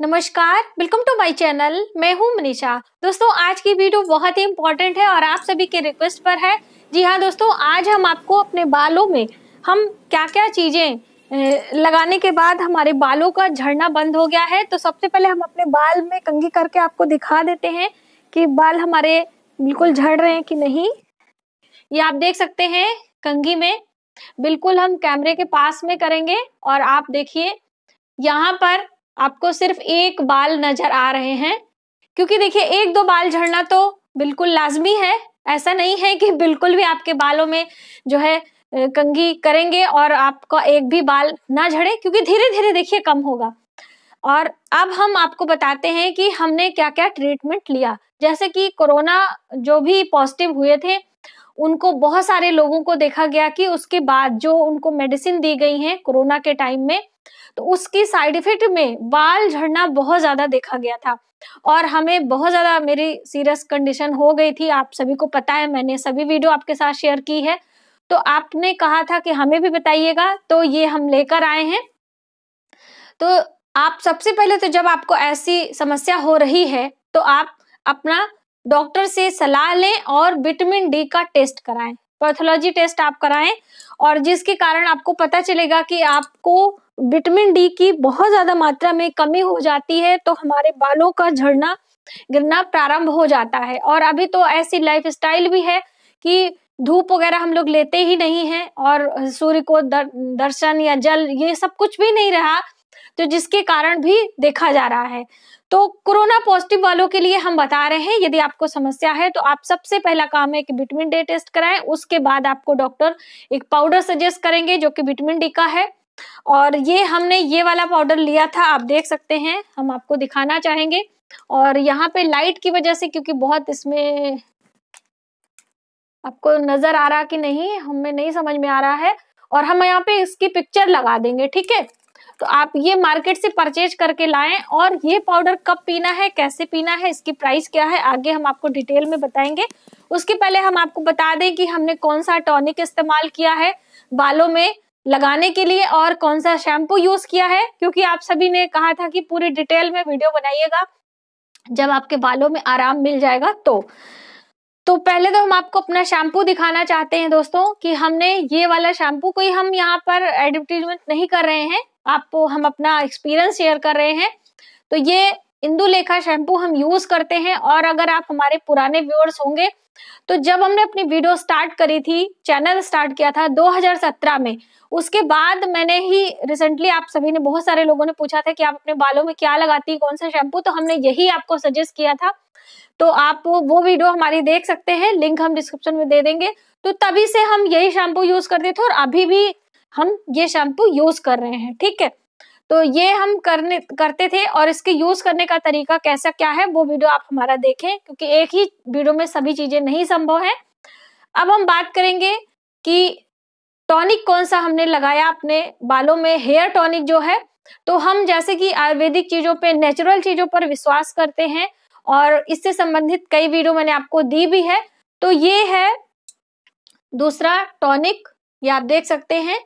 नमस्कार welcome to my channel मैं हूं मनीषा दोस्तों आज की वीडियो बहुत ही इम्पोर्टेंट है और आप सभी के रिक्वेस्ट पर है जी हाँ दोस्तों आज हम आपको अपने बालों में हम क्या क्या चीज़ें लगाने के बाद हमारे बालों का झड़ना बंद हो गया है तो सबसे पहले हम अपने बाल में कंघी करके आपको दिखा देते हैं कि बाल हमारे बिल्कुल झड़ रहे हैं कि नहीं ये आप देख सकते हैं कंघी में बिल्कुल हम कैमरे के पास में करेंगे और आप देखिए यहाँ पर आपको सिर्फ एक बाल नजर आ रहे हैं क्योंकि देखिए एक दो बाल झड़ना तो बिल्कुल लाजमी है ऐसा नहीं है कि बिल्कुल भी आपके बालों में जो है कंगी करेंगे और आपका एक भी बाल ना झड़े क्योंकि धीरे धीरे देखिए कम होगा और अब हम आपको बताते हैं कि हमने क्या क्या ट्रीटमेंट लिया जैसे कि कोरोना जो भी पॉजिटिव हुए थे उनको बहुत सारे लोगों को देखा गया कि उसके बाद जो उनको मेडिसिन दी गई है कोरोना के टाइम में तो उसकी साइड इफेक्ट में बाल झड़ना बहुत ज्यादा देखा गया था और हमें बहुत ज्यादा मेरी सीरियस कंडीशन हो गई थी आप सभी को पता है मैंने सभी वीडियो आपके साथ शेयर की है तो आपने कहा था कि हमें भी बताइएगा तो ये हम लेकर आए हैं तो आप सबसे पहले तो जब आपको ऐसी समस्या हो रही है तो आप अपना डॉक्टर से सलाह लें और विटामिन डी का टेस्ट कराएं पैथोलॉजी टेस्ट आप कराएं और जिसके कारण आपको पता चलेगा कि आपको विटामिन डी की बहुत ज्यादा मात्रा में कमी हो जाती है तो हमारे बालों का झड़ना गिरना प्रारंभ हो जाता है और अभी तो ऐसी स्टाइल भी है कि धूप वगैरह हम लोग लेते ही नहीं है और सूर्य को दर, दर्शन या जल ये सब कुछ भी नहीं रहा तो जिसके कारण भी देखा जा रहा है तो कोरोना पॉजिटिव वालों के लिए हम बता रहे हैं यदि आपको समस्या है तो आप सबसे पहला काम है कि विटामिन डे टेस्ट कराएं उसके बाद आपको डॉक्टर एक पाउडर सजेस्ट करेंगे जो कि विटामिन डी का है और ये हमने ये वाला पाउडर लिया था आप देख सकते हैं हम आपको दिखाना चाहेंगे और यहाँ पे लाइट की वजह से क्योंकि बहुत इसमें आपको नजर आ रहा कि नहीं हमें नहीं समझ में आ रहा है और हम यहाँ पे इसकी पिक्चर लगा देंगे ठीक है तो आप ये मार्केट से परचेज करके लाएं और ये पाउडर कब पीना है कैसे पीना है इसकी प्राइस क्या है आगे हम आपको डिटेल में बताएंगे उसके पहले हम आपको बता दें कि हमने कौन सा टॉनिक इस्तेमाल किया है बालों में लगाने के लिए और कौन सा शैम्पू यूज किया है क्योंकि आप सभी ने कहा था कि पूरी डिटेल में वीडियो बनाइएगा जब आपके बालों में आराम मिल जाएगा तो तो पहले तो हम आपको अपना शैम्पू दिखाना चाहते हैं दोस्तों कि हमने ये वाला शैम्पू कोई हम यहाँ पर एडवर्टीजमेंट नहीं कर रहे हैं आपको हम अपना एक्सपीरियंस शेयर कर रहे हैं तो ये इंदुलेखा शैम्पू हम यूज करते हैं और अगर आप हमारे पुराने व्यूअर्स होंगे तो जब हमने अपनी वीडियो स्टार्ट करी थी चैनल स्टार्ट किया था 2017 में उसके बाद मैंने ही रिसेंटली आप सभी ने बहुत सारे लोगों ने पूछा था कि आप अपने बालों में क्या लगाती है कौन सा शैम्पू तो हमने यही आपको सजेस्ट किया था तो आप वो वीडियो हमारी देख सकते हैं लिंक हम डिस्क्रिप्शन में दे देंगे तो तभी से हम यही शैम्पू यूज करते थे और अभी भी हम ये शैम्पू यूज कर रहे हैं ठीक है तो ये हम करने करते थे और इसके यूज करने का तरीका कैसा क्या है वो वीडियो आप हमारा देखें क्योंकि एक ही वीडियो में सभी चीजें नहीं संभव है अब हम बात करेंगे कि टॉनिक कौन सा हमने लगाया अपने बालों में हेयर टॉनिक जो है तो हम जैसे कि आयुर्वेदिक चीजों पे नेचुरल चीजों पर विश्वास करते हैं और इससे संबंधित कई वीडियो मैंने आपको दी भी है तो ये है दूसरा टॉनिक ये आप देख सकते हैं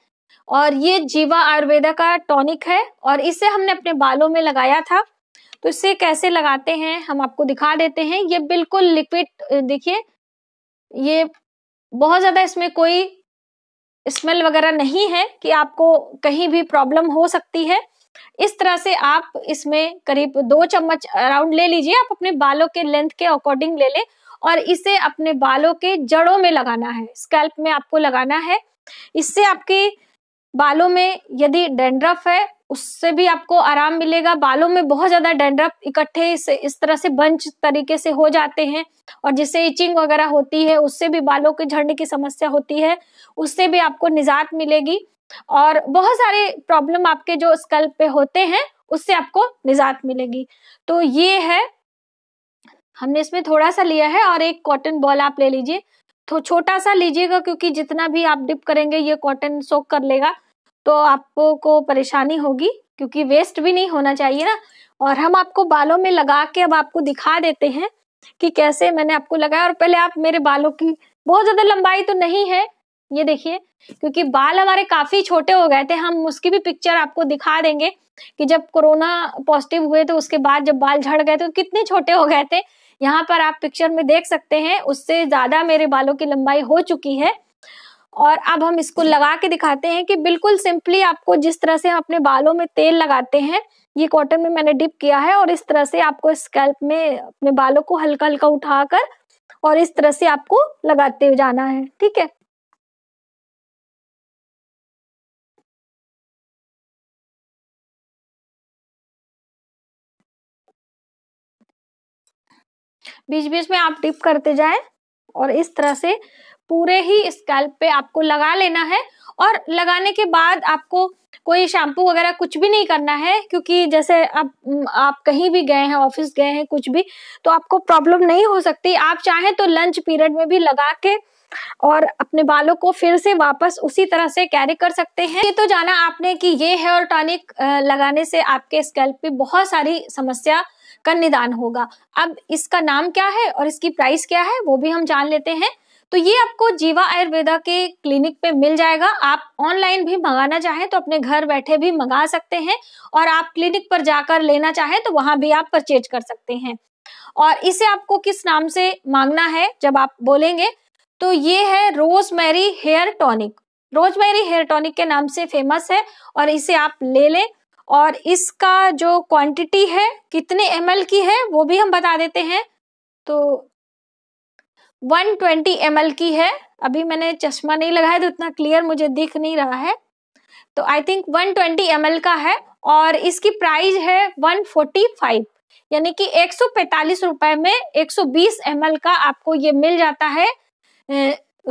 और ये जीवा आयुर्वेदा का टॉनिक है और इसे हमने अपने बालों में लगाया था तो इसे कैसे लगाते हैं हम आपको दिखा देते हैं ये बिल्कुल लिक्विड देखिए ये बहुत ज़्यादा इसमें कोई स्मेल वगैरह नहीं है कि आपको कहीं भी प्रॉब्लम हो सकती है इस तरह से आप इसमें करीब दो चम्मच अराउंड ले लीजिए आप अपने बालों के लेंथ के अकॉर्डिंग ले लें और इसे अपने बालों के जड़ों में लगाना है स्कैल्प में आपको लगाना है इससे आपकी बालों में यदि डेंड्रफ है उससे भी आपको आराम मिलेगा बालों में बहुत ज्यादा डेंड्रफ इकट्ठे से इस तरह से बंच तरीके से हो जाते हैं और जिससे इचिंग वगैरह होती है उससे भी बालों के झड़ने की समस्या होती है उससे भी आपको निजात मिलेगी और बहुत सारे प्रॉब्लम आपके जो स्कल्प पे होते हैं उससे आपको निजात मिलेगी तो ये है हमने इसमें थोड़ा सा लिया है और एक कॉटन बॉल आप ले लीजिए तो छोटा सा लीजिएगा क्योंकि जितना भी आप डिप करेंगे ये कॉटन सोक कर लेगा तो आपको को परेशानी होगी क्योंकि वेस्ट भी नहीं होना चाहिए ना और हम आपको बालों में लगा के अब आपको दिखा देते हैं कि कैसे मैंने आपको लगाया और पहले आप मेरे बालों की बहुत ज्यादा लंबाई तो नहीं है ये देखिए क्योंकि बाल हमारे काफी छोटे हो गए थे हम उसकी भी पिक्चर आपको दिखा देंगे कि जब कोरोना पॉजिटिव हुए तो उसके बाद जब बाल झड़ गए तो कितने छोटे हो गए थे यहाँ पर आप पिक्चर में देख सकते हैं उससे ज़्यादा मेरे बालों की लंबाई हो चुकी है और अब हम इसको लगा के दिखाते हैं कि बिल्कुल सिंपली आपको जिस तरह से हम अपने बालों में तेल लगाते हैं ये कॉटन में मैंने डिप किया है और इस तरह से आपको स्कैल्प में अपने बालों को हल्का हल्का उठाकर और इस तरह से आपको लगाते जाना है ठीक है बीच बीच में आप डिप करते जाएं और इस तरह से पूरे ही स्कैल्प पे आपको लगा लेना है और लगाने के बाद आपको कोई शैम्पू वगैरह कुछ भी नहीं करना है क्योंकि जैसे आप आप कहीं भी गए हैं ऑफिस गए हैं कुछ भी तो आपको प्रॉब्लम नहीं हो सकती आप चाहें तो लंच पीरियड में भी लगा के और अपने बालों को फिर से वापस उसी तरह से कैरी कर सकते हैं ये तो जाना आपने कि ये हेयर टॉनिक लगाने से आपके स्कैल्प पे बहुत सारी समस्या का निदान होगा अब इसका नाम क्या है और इसकी प्राइस क्या है वो भी हम जान लेते हैं तो ये आपको जीवा आयुर्वेदा के क्लिनिक पे मिल जाएगा आप ऑनलाइन भी मंगाना चाहें तो अपने घर बैठे भी मंगा सकते हैं और आप क्लिनिक पर जाकर लेना चाहें तो वहां भी आप परचेज कर सकते हैं और इसे आपको किस नाम से मांगना है जब आप बोलेंगे तो ये है rosemary hair tonic rosemary hair tonic के नाम से फेमस है और इसे आप ले लें और इसका जो क्वांटिटी है कितने एम की है वो भी हम बता देते हैं तो 120 ट्वेंटी की है अभी मैंने चश्मा नहीं लगाया तो इतना क्लियर मुझे दिख नहीं रहा है तो आई थिंक 120 ट्वेंटी का है और इसकी प्राइस है 145 यानी कि एक रुपए में 120 सौ का आपको ये मिल जाता है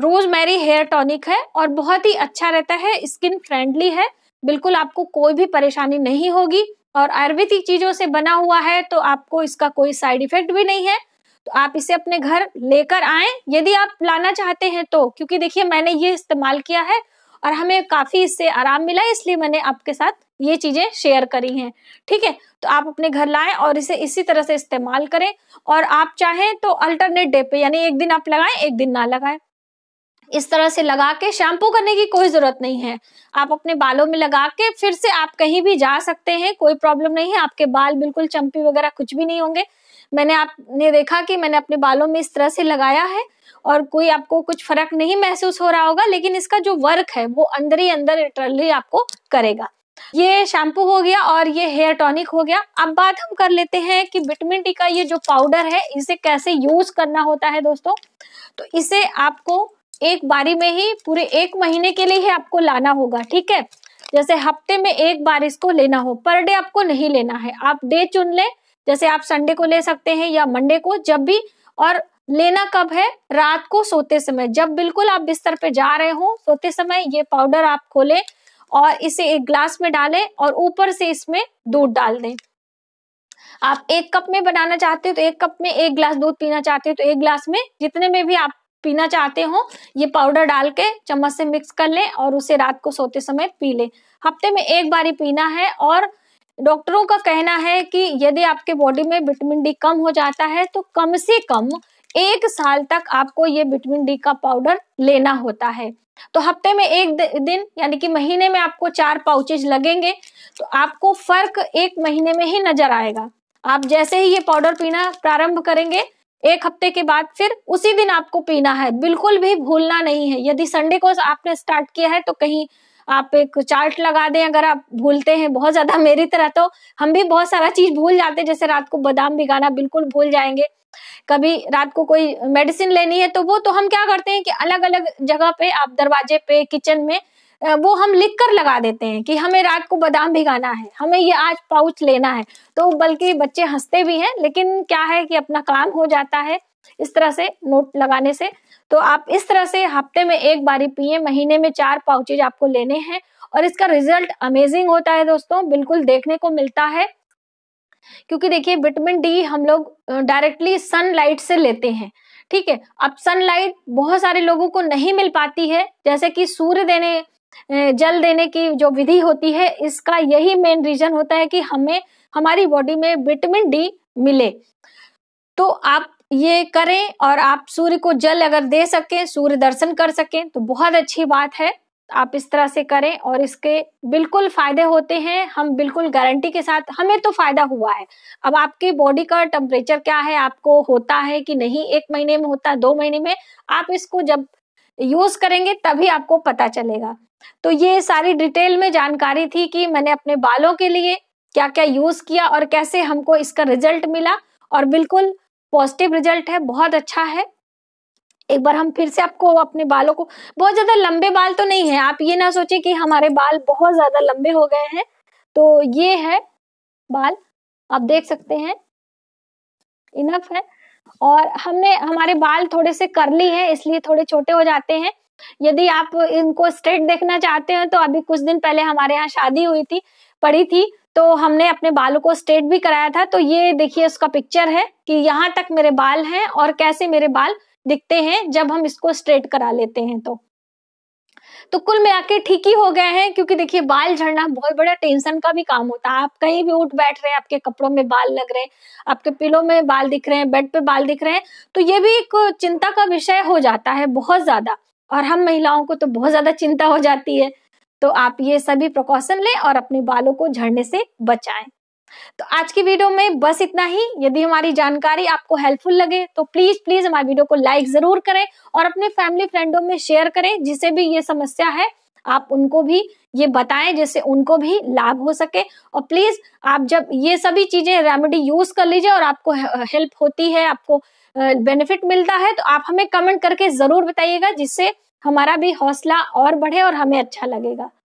रोज मैरी हेयर टॉनिक है और बहुत ही अच्छा रहता है स्किन फ्रेंडली है बिल्कुल आपको कोई भी परेशानी नहीं होगी और आयुर्वेदिक चीजों से बना हुआ है तो आपको इसका कोई साइड इफेक्ट भी नहीं है तो आप इसे अपने घर लेकर आए यदि आप लाना चाहते हैं तो क्योंकि देखिए मैंने ये इस्तेमाल किया है और हमें काफी इससे आराम मिला है इसलिए मैंने आपके साथ ये चीजें शेयर करी हैं ठीक है तो आप अपने घर लाएं और इसे इसी तरह से इस्तेमाल करें और आप चाहें तो अल्टरनेट डे पे यानी एक दिन आप लगाएं एक दिन ना लगाएं इस तरह से लगा के शैम्पू करने की कोई ज़रूरत नहीं है आप अपने बालों में लगा के फिर से आप कहीं भी जा सकते हैं कोई प्रॉब्लम नहीं है आपके बाल बिल्कुल चंपी वगैरह कुछ भी नहीं होंगे मैंने आपने देखा कि मैंने अपने बालों में इस तरह से लगाया है और कोई आपको कुछ फर्क नहीं महसूस हो रहा होगा लेकिन इसका जो वर्क है वो अंदर ही अंदर लिटरली आपको करेगा ये शैम्पू हो गया और ये हेयर टॉनिक हो गया अब बात हम कर लेते हैं कि विटामिन डी का ये जो पाउडर है इसे कैसे यूज करना होता है दोस्तों तो इसे आपको एक बारी में ही पूरे एक महीने के लिए ही आपको लाना होगा ठीक है जैसे हफ्ते में एक बार इसको लेना हो पर डे आपको नहीं लेना है आप डे चुन लें जैसे आप संडे को ले सकते हैं या मंडे को जब भी और लेना कब है रात को सोते समय जब बिल्कुल आप बिस्तर पे जा रहे हो सोते समय ये पाउडर आप खोलें और इसे एक ग्लास में डालें और ऊपर से इसमें दूध डाल दें आप एक कप में बनाना चाहते हो तो एक कप में एक ग्लास दूध पीना चाहते हो तो एक ग्लास में जितने में भी आप पीना चाहते हो ये पाउडर डाल के चम्मच से मिक्स कर लें और उसे रात को सोते समय पी लें हफ्ते में एक बार ही पीना है और डॉक्टरों का कहना है कि यदि आपके बॉडी में विटामिन डी कम हो जाता है तो कम से कम एक साल तक आपको ये विटामिन डी का पाउडर लेना होता है तो हफ्ते में एक दिन यानी कि महीने में आपको चार पाउचेज लगेंगे तो आपको फर्क एक महीने में ही नजर आएगा आप जैसे ही ये पाउडर पीना प्रारंभ करेंगे एक हफ्ते के बाद फिर उसी दिन आपको पीना है बिल्कुल भी भूलना नहीं है यदि संडे को आपने स्टार्ट किया है तो कहीं आप एक चार्ट लगा दें अगर आप भूलते हैं बहुत ज्यादा मेरी तरह तो हम भी बहुत सारा चीज भूल जाते हैं जैसे रात को बादाम भिगाना बिल्कुल भूल जाएंगे कभी रात को कोई मेडिसिन लेनी है तो वो तो हम क्या करते हैं कि अलग अलग जगह पे आप दरवाजे पे किचन में वो हम लिख कर लगा देते हैं कि हमें रात को बादाम भिगाना है हमें ये आज पाउच लेना है तो बल्कि बच्चे हंसते भी हैं लेकिन क्या है कि अपना काम हो जाता है इस तरह से नोट लगाने से तो आप इस तरह से हफ्ते में एक बारी पिए महीने में चार पाउचेज आपको लेने हैं और इसका रिजल्ट अमेजिंग होता है दोस्तों बिल्कुल देखने को मिलता है क्योंकि देखिए विटामिन डी हम लोग डायरेक्टली सनलाइट से लेते हैं ठीक है अब सनलाइट बहुत सारे लोगों को नहीं मिल पाती है जैसे कि सूर्य देने जल देने की जो विधि होती है इसका यही मेन रीजन होता है कि हमें हमारी बॉडी में विटामिन डी मिले तो आप ये करें और आप सूर्य को जल अगर दे सकें सूर्य दर्शन कर सकें तो बहुत अच्छी बात है आप इस तरह से करें और इसके बिल्कुल फायदे होते हैं हम बिल्कुल गारंटी के साथ हमें तो फायदा हुआ है अब आपकी बॉडी का टेम्परेचर क्या है आपको होता है कि नहीं एक महीने में होता है दो महीने में आप इसको जब यूज करेंगे तभी आपको पता चलेगा तो ये सारी डिटेल में जानकारी थी कि मैंने अपने बालों के लिए क्या क्या यूज किया और कैसे हमको इसका रिजल्ट मिला और बिल्कुल पॉजिटिव रिजल्ट है बहुत अच्छा है एक बार हम फिर से आपको अपने बालों को बहुत ज्यादा लंबे बाल तो नहीं है आप ये ना सोचे कि हमारे बाल बहुत ज्यादा लंबे हो गए हैं तो ये है बाल आप देख सकते हैं इनफ है और हमने हमारे बाल थोड़े से कर ली है इसलिए थोड़े छोटे हो जाते हैं यदि आप इनको स्ट्रेट देखना चाहते हैं तो अभी कुछ दिन पहले हमारे यहाँ शादी हुई थी पड़ी थी तो हमने अपने बालों को स्ट्रेट भी कराया था तो ये देखिए उसका पिक्चर है कि यहाँ तक मेरे बाल हैं और कैसे मेरे बाल दिखते हैं जब हम इसको स्ट्रेट करा लेते हैं तो तो कुल में आके ठीक ही हो गए हैं क्योंकि देखिए बाल झड़ना बहुत बड़ा टेंशन का भी काम होता है आप कहीं भी उठ बैठ रहे हैं आपके कपड़ों में बाल लग रहे हैं आपके पिलो में बाल दिख रहे हैं बेड पे बाल दिख रहे हैं तो ये भी एक चिंता का विषय हो जाता है बहुत ज्यादा और हम महिलाओं को तो बहुत ज़्यादा चिंता हो जाती है तो आप ये सभी प्रिकॉशन लें और अपने बालों को झड़ने से बचाएं तो आज की वीडियो में बस इतना ही यदि हमारी जानकारी आपको हेल्पफुल लगे तो प्लीज प्लीज हमारी वीडियो को लाइक जरूर करें और अपने फैमिली फ्रेंडों में शेयर करें जिसे भी ये समस्या है आप उनको भी ये बताएं जिससे उनको भी लाभ हो सके और प्लीज आप जब ये सभी चीजें रेमेडी यूज कर लीजिए और आपको हेल्प होती है आपको बेनिफिट मिलता है तो आप हमें कमेंट करके जरूर बताइएगा जिससे हमारा भी हौसला और बढ़े और हमें अच्छा लगेगा